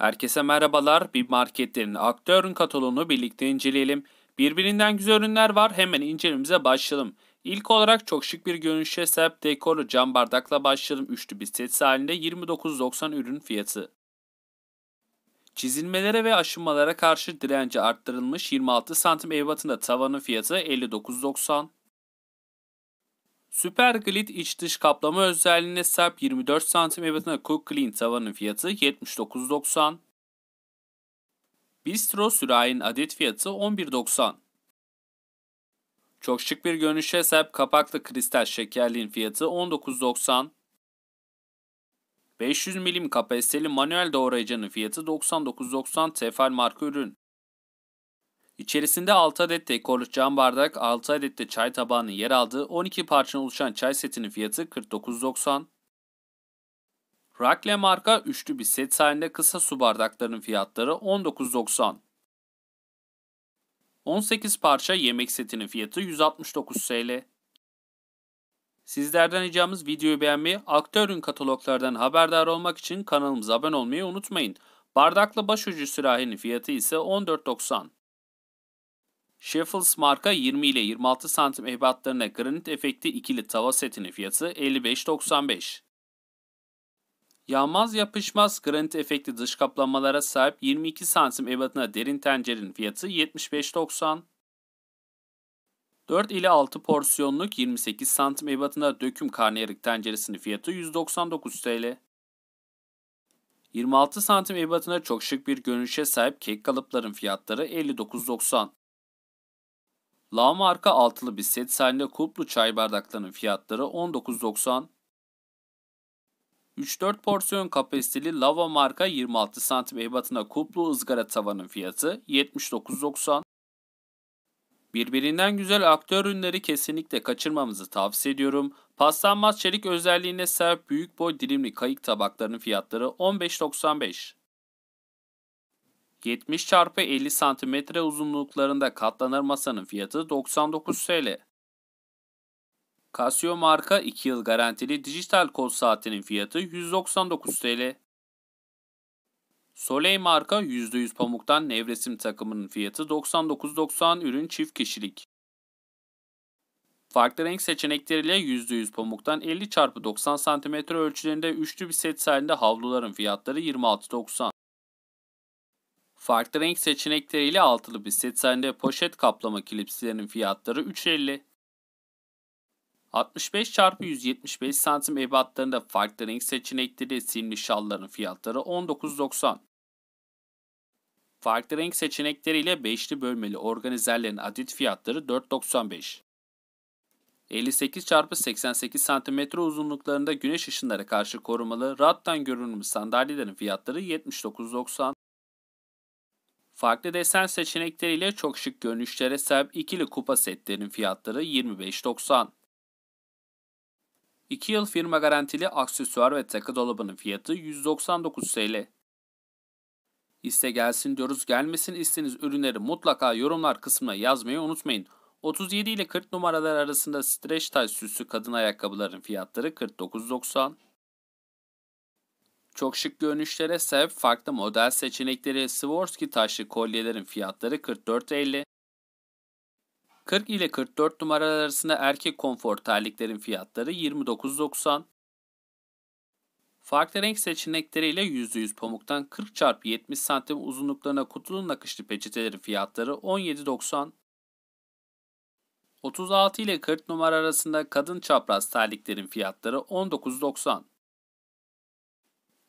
Herkese merhabalar. Bir marketlerin aktörün kataloğunu birlikte inceleyelim. Birbirinden güzel ürünler var. Hemen incelememize başlayalım. İlk olarak çok şık bir görünüşe sahip dekorlu cam bardakla başlayalım. Üçlü bir set halinde 29.90 ürün fiyatı. Çizilmelere ve aşınmalara karşı direnci arttırılmış 26 santim ebatında tavanın fiyatı 59.90. Super Glit iç dış kaplama özelliğine sahip 24 cm ebatına Cook Clean tavanın fiyatı 79.90. Bistro sürahinin adet fiyatı 11.90. Çok şık bir görünüşe sahip kapaklı kristal şekerliğin fiyatı 19.90. 500 mm kapasiteli manuel doğrayıcının fiyatı 99.90 Tefal marka ürün. İçerisinde 6 adet dekorlu cam bardak, 6 adet de çay tabağının yer aldığı 12 parçadan oluşan çay setinin fiyatı 49.90. Rakle marka üçlü bir set halinde kısa su bardaklarının fiyatları 19.90. 18 parça yemek setinin fiyatı 169 TL. Sizlerden ricamız videoyu beğenmeyi, aktörün kataloglardan haberdar olmak için kanalımıza abone olmayı unutmayın. Bardakla başucu sürahinin fiyatı ise 14.90. Sheffles marka 20 ile 26 santim ebatlarına granit efekti ikili tava setinin fiyatı 55.95. Yanmaz yapışmaz granit efekti dış kaplamalara sahip 22 santim ebatına derin tencerenin fiyatı 75.90. 4 ile 6 porsiyonluk 28 santim ebatına döküm karnıyarık tenceresinin fiyatı 199 TL. 26 santim ebatına çok şık bir görünüşe sahip kek kalıpların fiyatları 59.90. La marka altılı bir set sahne kuplu çay bardaklarının fiyatları 19.90. 3-4 porsiyon kapasiteli lava marka 26 santim ebatına kuplu ızgara tavanın fiyatı 79.90. Birbirinden güzel aktör ürünleri kesinlikle kaçırmamızı tavsiye ediyorum. Paslanmaz çelik özelliğine sahip büyük boy dilimli kayık tabaklarının fiyatları 15.95. 70 çarpı 50 santimetre uzunluklarında katlanır masanın fiyatı 99 TL. Casio marka 2 yıl garantili dijital kol saatinin fiyatı 199 TL. Soleil marka %100 pamuktan nevresim takımının fiyatı 99.90 ürün çift kişilik. Farklı renk seçenekleriyle %100 pamuktan 50 x 90 cm ölçülerinde üçlü bir set halinde havluların fiyatları 26.90. Farklı renk seçenekleriyle altılı bir set sende poşet kaplama klipslerinin fiyatları 3.50. 65 x 175 santim ebatlarında farklı renk seçenekleri simli şalların fiyatları 19.90. Farklı renk seçenekleriyle beşli bölmeli organizerlerin adet fiyatları 4.95. 58 x 88 cm uzunluklarında güneş ışınları karşı korumalı, rahattan görünümlü sandalyelerin fiyatları 79.90. Farklı desen seçenekleriyle çok şık görünüşlere sahip ikili kupa setlerinin fiyatları 25.90. 2 yıl firma garantili aksesuar ve takı dolabının fiyatı 199 TL. İste gelsin diyoruz gelmesin isteniz ürünleri mutlaka yorumlar kısmına yazmayı unutmayın. 37 ile 40 numaralar arasında streç tay süslü kadın ayakkabıların fiyatları 49.90. Çok şık görünüşlere sebep farklı model seçenekleri Swarovski taşlı kolyelerin fiyatları 44.50, 40 ile 44 numaralar arasında erkek konfor terliklerin fiyatları 29.90, Farklı renk seçenekleriyle %100 pamuktan 40 x 70 santim uzunluklarına kutulu nakışlı peçetelerin fiyatları 17.90. 36 ile 40 numara arasında kadın çapraz terliklerin fiyatları 19.90.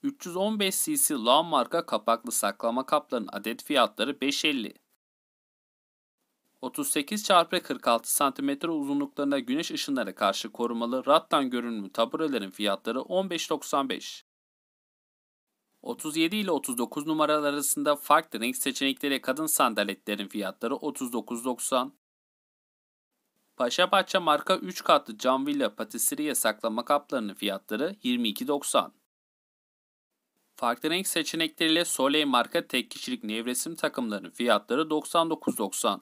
315 cc Lawn marka kapaklı saklama kapların adet fiyatları 5.50. 38 x 46 cm uzunluklarında güneş ışınları karşı korumalı rattan görünümlü taburelerin fiyatları 15.95. 37 ile 39 numaralar arasında farklı renk seçenekleri kadın sandaletlerin fiyatları 39.90. Paşa Paşabahçe marka 3 katlı cam villa patiseriye saklama kaplarının fiyatları 22.90. Farklı renk seçenekleriyle Soleil marka tek kişilik nevresim takımlarının fiyatları 99.90.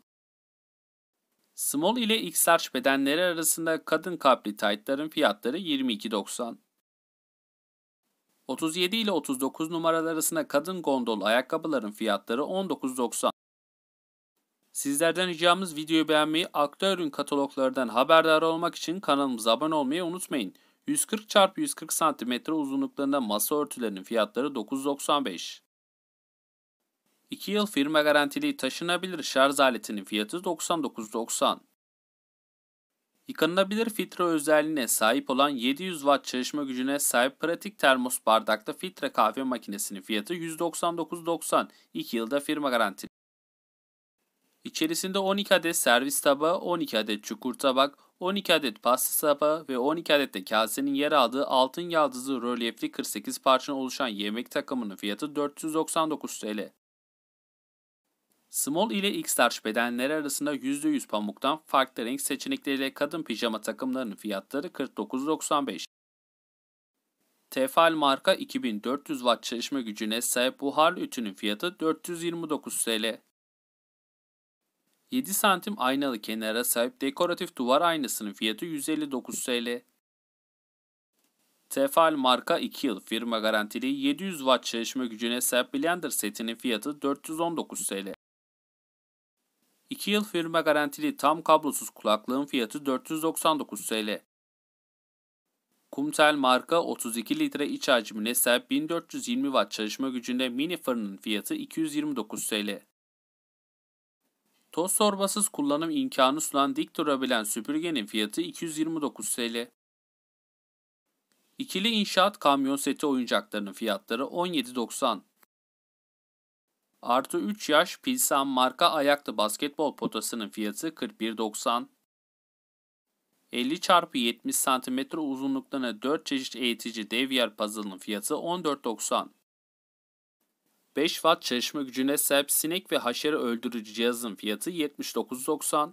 Small ile X-Large bedenleri arasında kadın kapri taytların fiyatları 22.90. 37 ile 39 numaralar arasında kadın gondol ayakkabıların fiyatları 19.90. Sizlerden ricamız videoyu beğenmeyi, aktörün kataloglardan haberdar olmak için kanalımıza abone olmayı unutmayın. 140 çarpı 140 santimetre uzunluklarında masa örtülerinin fiyatları 9.95. 2 yıl firma garantili taşınabilir şarj aletinin fiyatı 99.90. Yıkanılabilir filtre özelliğine sahip olan 700 watt çalışma gücüne sahip pratik termos bardakta filtre kahve makinesinin fiyatı 199.90. 2 yılda firma garantili. İçerisinde 12 adet servis tabağı, 12 adet çukur tabak, 12 adet pasta sabahı ve 12 adet de kasenin yer aldığı altın yaldızlı rölyefli 48 parçanın oluşan yemek takımının fiyatı 499 TL. Small ile X-Large bedenleri arasında %100 pamuktan farklı renk seçenekleriyle kadın pijama takımlarının fiyatları 49.95. Tefal marka 2400 watt çalışma gücüne sahip buhar ütünün fiyatı 429 TL. 7 santim aynalı kenara sahip dekoratif duvar aynasının fiyatı 159 TL. Tefal marka 2 yıl firma garantili 700 watt çalışma gücüne sahip blender setinin fiyatı 419 TL. 2 yıl firma garantili tam kablosuz kulaklığın fiyatı 499 TL. Kumtel marka 32 litre iç hacmine sahip 1420 watt çalışma gücünde mini fırının fiyatı 229 TL. Toz sorbasız kullanım imkanı sunan dik durabilen süpürgenin fiyatı 229 TL. İkili inşaat kamyon seti oyuncaklarının fiyatları 17.90. Artı 3 yaş Pilsan marka ayaklı basketbol potasının fiyatı 41.90. 50 çarpı 70 cm uzunluklarına 4 çeşit eğitici dev yer puzzle'ın fiyatı 14.90. 5 watt çalışma gücüne sahip sinek ve haşere öldürücü cihazın fiyatı 79.90.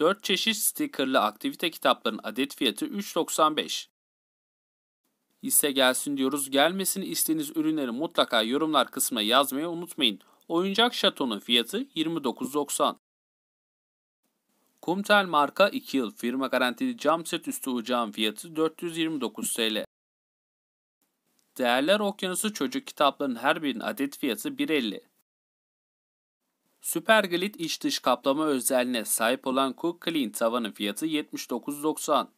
4 çeşit stickerlı aktivite kitaplarının adet fiyatı 3.95. Hisse gelsin diyoruz. Gelmesini istediğiniz ürünleri mutlaka yorumlar kısmına yazmayı unutmayın. Oyuncak şatonun fiyatı 29.90. Kumtel marka 2 yıl firma garantili cam set üstü ocağın fiyatı 429 TL. Değerler Okyanusu çocuk kitaplarının her birinin adet fiyatı 1.50. Süperglit iç dış kaplama özelliğine sahip olan Cook Clean tavanın fiyatı 79.90.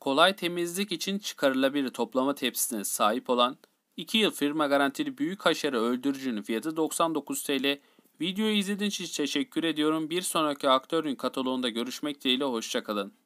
Kolay temizlik için çıkarılabilir toplama tepsisine sahip olan 2 yıl firma garantili büyük Haşarı öldürücünün fiyatı 99 TL. Videoyu izlediğiniz için teşekkür ediyorum. Bir sonraki aktörün kataloğunda görüşmek dileğiyle hoşçakalın.